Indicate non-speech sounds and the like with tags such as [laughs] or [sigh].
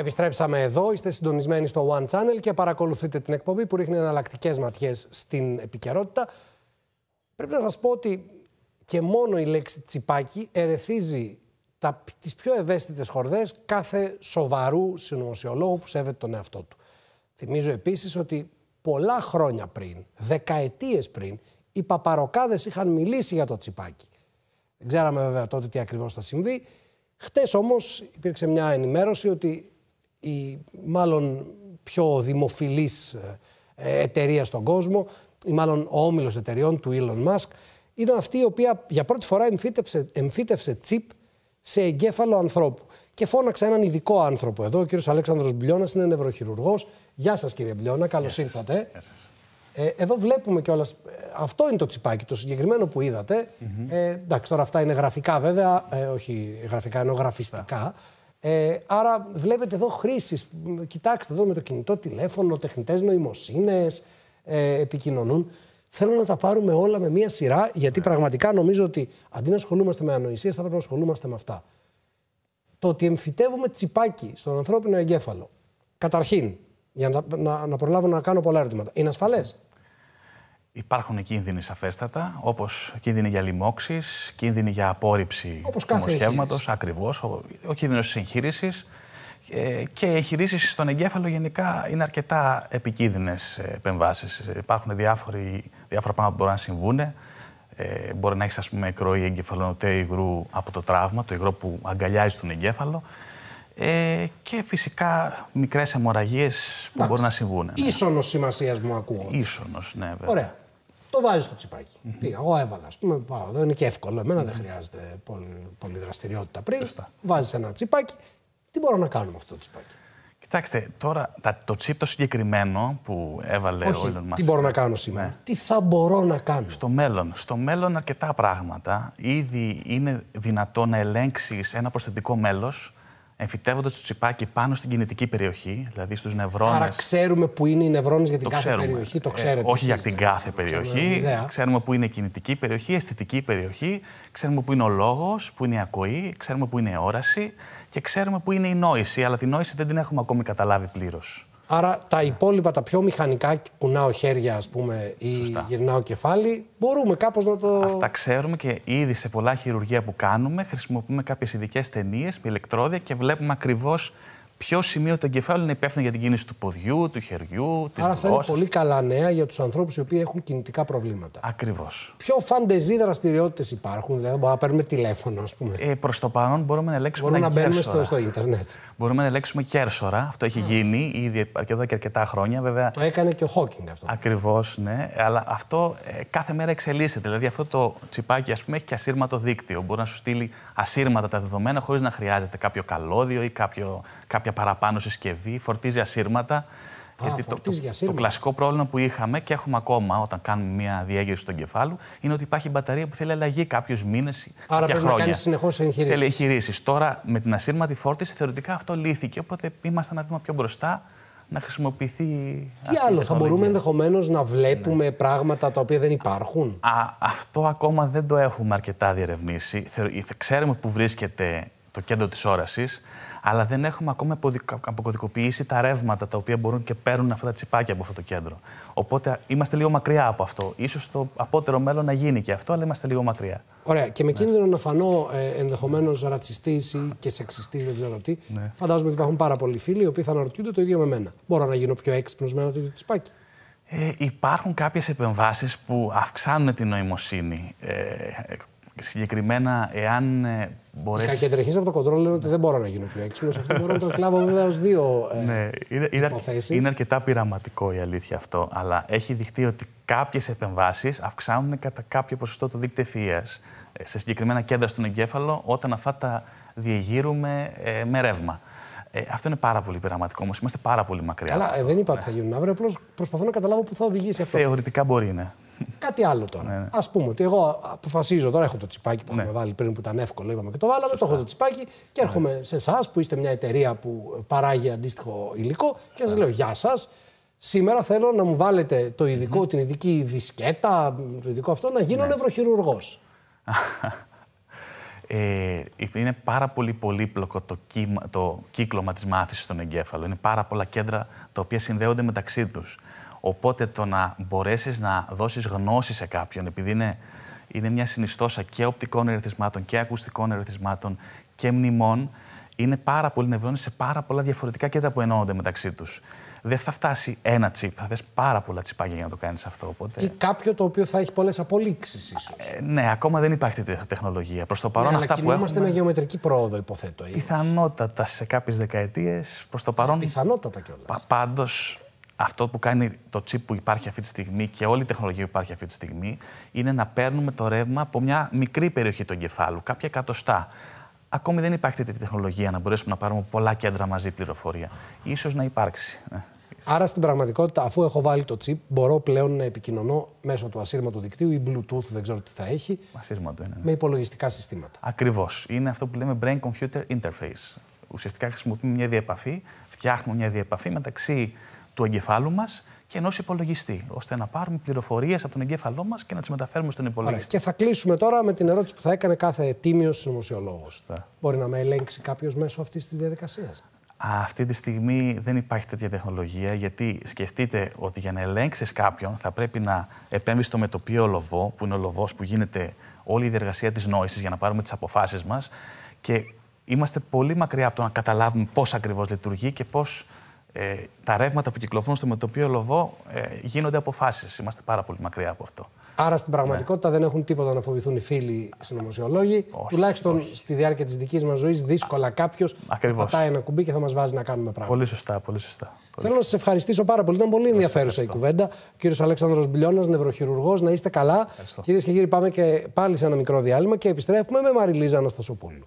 Επιστρέψαμε εδώ, είστε συντονισμένοι στο One Channel και παρακολουθείτε την εκπομπή που ρίχνει εναλλακτικές ματιές στην επικαιρότητα. Πρέπει να σας πω ότι και μόνο η λέξη τσιπάκι ερεθίζει τι τις πιο ευαίσθητες χορδές κάθε σοβαρού συνωμοσιολόγου που σέβεται τον εαυτό του. Θυμίζω επίσης ότι πολλά χρόνια πριν, δεκαετίες πριν, οι παπαροκάδες είχαν μιλήσει για το τσιπάκι. Δεν ξέραμε βέβαια τότε τι ακριβώς θα συμβεί. Χτες όμως υπήρξε μια ενημέρωση ότι η μάλλον πιο δημοφιλής ε, εταιρεία στον κόσμο ή μάλλον ο όμιλος εταιρεών του Elon Musk είναι αυτή η οποία για πρώτη φορά εμφύτευσε, εμφύτευσε τσιπ σε εγκέφαλο ανθρώπου. Και φώναξε έναν ειδικό άνθρωπο εδώ, ο κύριος Αλέξανδρος Μπλιώνας, είναι νευροχειρουργός. Γεια σας, κύριε Μπλιώνα, καλώς ήρθατε. Ε, εδώ βλέπουμε κιόλας. Ε, αυτό είναι το τσιπάκι, το συγκεκριμένο που είδατε. ε, εντάξει, τώρα αυτά είναι γραφικά βέβαια, ε, όχι γραφικά, ενώ γραφιστικά. Ε, άρα βλέπετε εδώ χρήσεις, κοιτάξτε εδώ με το κινητό τηλέφωνο, τεχνητές νοημοσύνες, ε, επικοινωνούν. Θέλω να τα πάρουμε όλα με μία σειρά, γιατί ναι. πραγματικά νομίζω ότι αντί να ασχολούμαστε με ανοησίες θα πρέπει να ασχολούμαστε με αυτά. Το ότι εμφυτεύουμε τσιπάκι στον ανθρώπινο εγκέφαλο, καταρχήν, για να, να, να προλάβω να κάνω πολλά ερωτήματα, είναι ασφαλές. Υπάρχουν κίνδυνοι σαφέστατα, όπως κίνδυνοι για λοιμώξεις, κίνδυνοι για απόρριψη του ακριβώς, ο, ο κίνδυνος της εγχείρησης. Ε, και οι εγχειρήσεις στον εγκέφαλο γενικά είναι αρκετά επικίνδυνες επεμβάσεις. Υπάρχουν διάφοροι, διάφορα πράγματα που μπορούν να συμβούν. Ε, μπορεί να έχεις, ας πούμε, εκροή εγκεφαλονοτέου υγρού από το τραύμα, το υγρό που αγκαλιάζει τον εγκέφαλο. Ε, και φυσικά μικρές αιμορραγίες που μπορούν να συμβούν. Ναι. σω σημασίας μου ακούω. Ίσονος, ναι, βέβαια το βάζεις στο τσιπακι Πήγα, εγώ έβαλα. Ας πούμε, πάω εδώ, είναι και εύκολο. δεν χρειάζεται πολύ, πολύ δραστηριότητα πριν. Βάζεις ένα τσιπάκι. Τι μπορώ να κάνω με αυτό το τσιπάκι. Κοιτάξτε, τώρα το τσίπ το συγκεκριμένο που έβαλε Όχι, ο Elon Τι μπορώ να κάνω σήμερα. Ναι. Τι θα μπορώ να κάνω. Στο μέλλον. Στο μέλλον αρκετά πράγματα. Ήδη είναι δυνατό να ελέγξεις ένα προσθετικό μέλος εμφυτεύοντας τους τσιπάκι πάνω στην κινητική περιοχή, δηλαδή στους νευρώνες. Άρα ξέρουμε που είναι οι νευρώνες για την κάθε περιοχή, το ε, ξέρετε. όχι για την ναι. κάθε περιοχή. Ξέρουμε, ξέρουμε που είναι η κινητική περιοχή, η αισθητική περιοχή. Ξέρουμε που είναι ο λόγος, που είναι η ακοή, ξέρουμε που είναι η όραση και ξέρουμε που είναι η νόηση. Αλλά την νόηση δεν την έχουμε ακόμη καταλάβει πλήρως. Άρα τα υπόλοιπα, τα πιο μηχανικά, κουνάω χέρια, ας πούμε, ή γυρνάω κεφάλι, μπορούμε κάπως να το. Αυτά ξέρουμε και ήδη σε πολλά χειρουργία που κάνουμε χρησιμοποιούμε κάποιες ειδικές ταινίες με ηλεκτρόδια και βλέπουμε ακριβώς ποιο σημείο του εγκεφάλου είναι υπεύθυνο για την κίνηση του ποδιού, του χεριού, της Άρα θα είναι πολύ καλά νέα για τους ανθρώπους οι οποίοι έχουν κινητικά προβλήματα. Ακριβώς. Ποιο φαντεζή δραστηριότητες υπάρχουν, δηλαδή μπορούμε να παίρνουμε τηλέφωνο, ας πούμε. Ε, Προς το παρόν μπορούμε να ελέγξουμε Μπορούμε να μπαίνουμε στο, στο Ιντερνετ. Μπορούμε να ελέξουμε κέρσορα. Αυτό έχει γίνει ήδη εδώ και αρκετά χρόνια, βέβαια. Το έκανε και ο Χόκινγκ αυτό. Ακριβώς, ναι. Αλλά αυτό ε, κάθε μέρα εξελίσσεται. Δηλαδή αυτό το τσιπάκι, ας πούμε, έχει και ασύρματο δίκτυο. Μπορεί να σου στείλει ασύρματα τα δεδομένα χωρίς να χρειάζεται κάποιο καλώδιο ή κάποιο, κάποια παραπάνω συσκευή, φορτίζει ασύρματα. γιατί το, το, κλασικό πρόβλημα που είχαμε και έχουμε ακόμα όταν κάνουμε μια διέγερση στον εγκεφάλου είναι ότι υπάρχει μπαταρία που θέλει αλλαγή κάποιους μήνες ή κάποια χρόνια. Άρα συνεχώ εγχειρήσει. Θέλει εγχειρήσεις. Τώρα με την ασύρματη φόρτιση θεωρητικά αυτό λύθηκε. Οπότε ήμασταν ένα βήμα πιο μπροστά να χρησιμοποιηθεί. Τι άλλο, θα μπορούμε ενδεχομένως να βλέπουμε ναι. πράγματα τα οποία δεν υπάρχουν. Α, αυτό ακόμα δεν το έχουμε αρκετά διερευνήσει. Ξέρουμε που βρίσκεται το κέντρο της όρασης αλλά δεν έχουμε ακόμα αποκωδικοποιήσει τα ρεύματα τα οποία μπορούν και παίρνουν αυτά τα τσιπάκια από αυτό το κέντρο. Οπότε είμαστε λίγο μακριά από αυτό. Ίσως στο απότερο μέλλον να γίνει και αυτό, αλλά είμαστε λίγο μακριά. Ωραία. Και με ναι. κίνδυνο να φανώ ε, ενδεχομένως ρατσιστής ή και σεξιστής, δεν ξέρω τι. Ναι. Φαντάζομαι ότι υπάρχουν πάρα πολλοί φίλοι οι οποίοι θα αναρωτιούνται το ίδιο με μένα. Μπορώ να γίνω πιο έξυπνος με ένα τέτοιο τσιπάκι. Ε, υπάρχουν κάποιες επεμβάσεις που αυξάνουν την νοημοσύνη. Ε, συγκεκριμένα, εάν ε, μπορέσεις. Κακεντρεχή από το κοντρόλ λένε ότι δεν μπορώ να γίνω πιο έξυπνος. Αυτό μπορώ να το κλάβω βέβαια ως δύο ε, ναι, είναι, είναι, είναι αρκετά πειραματικό η αλήθεια αυτό, αλλά έχει δειχτεί ότι κάποιες επεμβάσεις αυξάνουν κατά κάποιο ποσοστό το δίκτυο ευφυία ε, σε συγκεκριμένα κέντρα στον εγκέφαλο όταν αυτά τα διεγείρουμε ε, με ρεύμα. Ε, αυτό είναι πάρα πολύ πειραματικό όμως. Είμαστε πάρα πολύ μακριά. Αλλά δεν είπα ότι θα γίνουν αύριο. Απλώς προσπαθώ να καταλάβω πού θα οδηγήσει αυτό. Θεωρητικά μπορεί, ναι. Κάτι άλλο τώρα. Ναι, Α ναι. πούμε ότι εγώ αποφασίζω τώρα έχω το τσιπάκι που ναι. βάλει πριν που ήταν εύκολο, είπαμε και το βάλαμε. Σωστά. Το έχω το τσιπάκι και ναι. έρχομαι σε εσάς που είστε μια εταιρεία που παράγει αντίστοιχο υλικό και σας ναι. λέω Γεια σας. Σήμερα θέλω να μου βάλετε το ειδικό, την ειδική δισκέτα, το ειδικό αυτό, να γίνω ναι. νευροχειρουργός. [laughs] Ε, είναι πάρα πολύ πολύπλοκο το, το κύκλωμα της μάθησης στον εγκέφαλο. Είναι πάρα πολλά κέντρα τα οποία συνδέονται μεταξύ τους. Οπότε το να μπορέσεις να δώσεις γνώση σε κάποιον, επειδή είναι, μια συνιστόσα και οπτικών ερεθισμάτων και ακουστικών ερεθισμάτων και μνημών, είναι πάρα πολύ νευρώνεις σε πάρα πολλά διαφορετικά κέντρα που ενώνονται μεταξύ τους. Δεν θα φτάσει ένα τσίπ. Θα θες πάρα πολλά τσιπάκια για να το κάνεις αυτό. Οπότε... Ή κάποιο το οποίο θα έχει πολλές απολύξεις, ίσως. Ε, ναι, ακόμα δεν υπάρχει τεχνολογία. Προς το παρόν ναι, αυτά που έχουμε. με γεωμετρική πρόοδο, υποθέτω. Πιθανότατα σε κάποιες δεκαετίες. Προς το ε, παρόν. Πιθανότατα κιόλας. Πάντως αυτό που κάνει το chip που υπάρχει αυτή τη στιγμή και όλη η τεχνολογία που υπάρχει αυτή τη στιγμή είναι να παίρνουμε το ρεύμα από μια μικρή περιοχή του εγκεφάλου, κάποια εκατοστά. Ακόμη δεν υπάρχει τέτοια τεχνολογία να μπορέσουμε να πάρουμε πολλά κέντρα μαζί πληροφορία. Ίσως να υπάρξει. Άρα στην πραγματικότητα, αφού έχω βάλει το chip, μπορώ πλέον να επικοινωνώ μέσω του ασύρματο δικτύου ή Bluetooth, δεν ξέρω τι θα έχει. Ασύρματο είναι. Ναι. Με υπολογιστικά συστήματα. Ακριβώς. Είναι αυτό που λέμε Brain Computer Interface. Ουσιαστικά χρησιμοποιούμε μια διαπαφή, φτιάχνουμε μια διαπαφή μεταξύ του εγκεφάλου μας και ενός υπολογιστή, ώστε να πάρουμε πληροφορίες από τον εγκέφαλό μας και να τις μεταφέρουμε στον υπολογιστή. και θα κλείσουμε τώρα με την ερώτηση που θα έκανε κάθε τίμιος συνωμοσιολόγο. Μπορεί να με ελέγξει κάποιος μέσω αυτής της διαδικασίας. Αυτή τη στιγμή δεν υπάρχει τέτοια τεχνολογία, γιατί σκεφτείτε ότι για να ελέγξεις κάποιον θα πρέπει να επέμβεις στο μετοπίο λοβό, που είναι ο λοβός που γίνεται όλη η διεργασία της νόησης για να πάρουμε τις αποφάσεις μας. Και είμαστε πολύ μακριά από το να καταλάβουμε πώς ακριβώς λειτουργεί και πώς ε, τα ρεύματα που κυκλοφορούν στο μετωπίο Λοβό ε, γίνονται αποφάσεις. Είμαστε πάρα πολύ μακριά από αυτό. Άρα στην πραγματικότητα δεν έχουν τίποτα να φοβηθούν οι φίλοι συνωμοσιολόγοι. Τουλάχιστον όχι. στη διάρκεια της δικής μας ζωής, δύσκολα κάποιος πατάει ένα κουμπί και θα μας βάζει να κάνουμε πράγματα. Πολύ σωστά, πολύ σωστά. Θέλω να σας ευχαριστήσω πάρα πολύ. Ήταν πολύ ενδιαφέρουσα η κουβέντα. Ο κύριος Αλέξανδρος Μπιλιώνας, νευροχειρουργός, να είστε καλά. Κυρίες και κύριοι, πάμε και πάλι σε ένα μικρό διάλειμμα και επιστρέφουμε με Μαριλίζα Αναστασοπούλου.